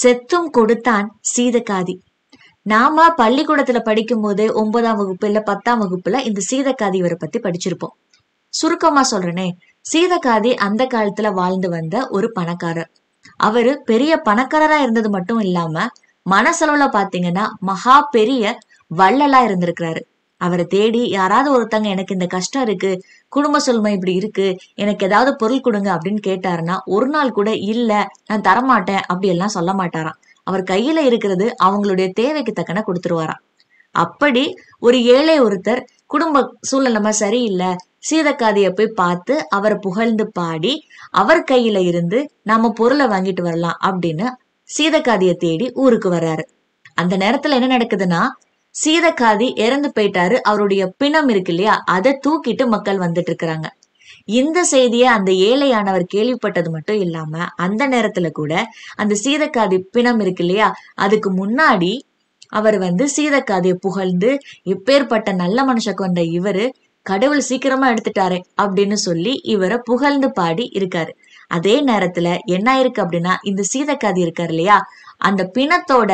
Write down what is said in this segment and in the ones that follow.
செத்தும் கொடுத்தான் சீதக்காதி நாம பள்ளிக்கூடத்துல போது ஒன்பதாம் வகுப்பு இல்ல பத்தாம் வகுப்புல இந்த சீதக்காதி இவரை பத்தி படிச்சிருப்போம் சுருக்கமா சொல்றேனே சீதக்காதி அந்த காலத்துல வாழ்ந்து வந்த ஒரு பணக்காரர் அவரு பெரிய பணக்காரரா இருந்தது மட்டும் இல்லாம மனசளவுல பாத்தீங்கன்னா மகா பெரிய வள்ளலா இருந்திருக்கிறாரு அவரை தேடி யாராவது ஒருத்தங்க எனக்கு இந்த கஷ்டம் இருக்கு குடும்ப சொல்மை இப்படி இருக்கு எனக்கு ஏதாவது பொருள் கொடுங்க அப்படின்னு கேட்டாருன்னா ஒரு நாள் கூட இல்ல நான் தரமாட்டேன் அப்படி எல்லாம் சொல்ல மாட்டாராம் அவர் கையில இருக்கிறது அவங்களுடைய தேவைக்கு தக்கன கொடுத்துருவாராம் அப்படி ஒரு ஏழை ஒருத்தர் குடும்ப சூழ்நிலைமை சரியில்லை சீதக்காதிய போய் பார்த்து அவரை புகழ்ந்து பாடி அவர் கையில இருந்து நாம பொருளை வாங்கிட்டு வரலாம் அப்படின்னு சீதக்காதைய தேடி ஊருக்கு வர்றாரு அந்த நேரத்துல என்ன நடக்குதுன்னா சீதக்காதி இறந்து போயிட்டாரு அவருடைய பிணம் இருக்கு இல்லையா அதை தூக்கிட்டு மக்கள் வந்துட்டு இருக்கிறாங்க இந்த செய்தியை அந்த ஏழையானவர் கேள்விப்பட்டது மட்டும் இல்லாம அந்த நேரத்துல கூட அந்த சீதக்காதி பிணம் இருக்கு இல்லையா அதுக்கு முன்னாடி அவர் வந்து சீதக்காதியை புகழ்ந்து எப்பேற்பட்ட நல்ல மனுஷ கொண்ட இவரு கடவுள் சீக்கிரமா எடுத்துட்டாரே அப்படின்னு சொல்லி இவரை புகழ்ந்து பாடி இருக்காரு அதே நேரத்துல என்ன ஆயிருக்கு அப்படின்னா இந்த சீதக்காதி இருக்கார் இல்லையா அந்த பிணத்தோட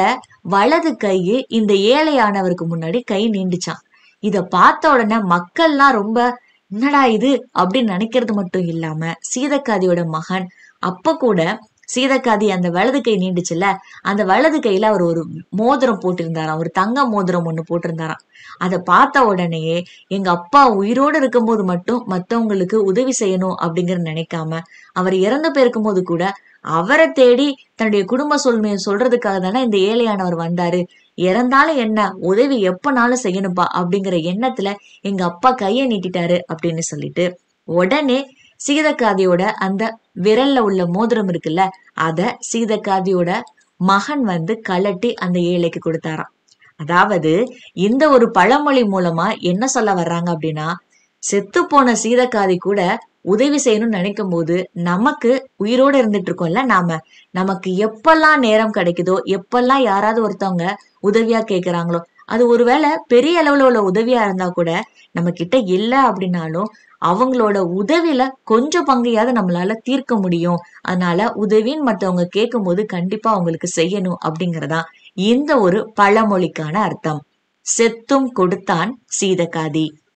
வலது கையு இந்த ஏழையானவருக்கு முன்னாடி கை நீண்டுச்சான் இத பார்த்த உடனே மக்கள்லாம் ரொம்ப என்னடா இது அப்படின்னு நினைக்கிறது மட்டும் இல்லாம சீதக்காதியோட மகன் அப்ப கூட சீதக்காதி அந்த வலது கை நீண்டுச்சுல்ல அந்த வலது கையில அவர் ஒரு மோதிரம் போட்டிருந்தாராம் ஒரு தங்க மோதிரம் ஒண்ணு போட்டிருந்தாராம் அதை பார்த்த உடனேயே எங்க அப்பா உயிரோடு இருக்கும்போது மட்டும் மத்தவங்களுக்கு உதவி செய்யணும் அப்படிங்கிற நினைக்காம அவர் இறந்து போயிருக்கும் போது கூட அவரை தேடி தன்னுடைய குடும்ப சொல்மையை சொல்றதுக்காக தானே இந்த ஏழையானவர் வந்தாரு இறந்தாலும் என்ன உதவி எப்பனாலும் செய்யணும்பா அப்படிங்கிற எண்ணத்துல எங்க அப்பா கையை நீட்டிட்டாரு அப்படின்னு சொல்லிட்டு உடனே சீதக்காதியோட அந்த விரல்ல உள்ள மோதிரம் இருக்குல்ல அத சீதக்காதியோட மகன் வந்து கலட்டி அந்த ஏழைக்கு கொடுத்தாராம் அதாவது இந்த ஒரு பழமொழி மூலமா என்ன சொல்ல வர்றாங்க அப்படின்னா செத்து போன சீதக்காதி கூட உதவி செய்யணும்னு நினைக்கும் போது நமக்கு உயிரோட இருந்துட்டு இருக்கோம்ல நாம நமக்கு எப்பெல்லாம் நேரம் கிடைக்குதோ எப்பெல்லாம் யாராவது ஒருத்தவங்க உதவியா கேட்கிறாங்களோ அது ஒருவேளை பெரிய அளவில் உள்ள உதவியா இருந்தா கூட நம்ம கிட்ட இல்லை அப்படின்னாலும் அவங்களோட உதவியில கொஞ்சம் பங்கையாவது நம்மளால தீர்க்க முடியும் அதனால உதவின்னு மற்றவங்க கேட்கும் போது கண்டிப்பா அவங்களுக்கு செய்யணும் அப்படிங்கறதா இந்த ஒரு பழமொழிக்கான அர்த்தம் செத்தும் கொடுத்தான் சீதகாதி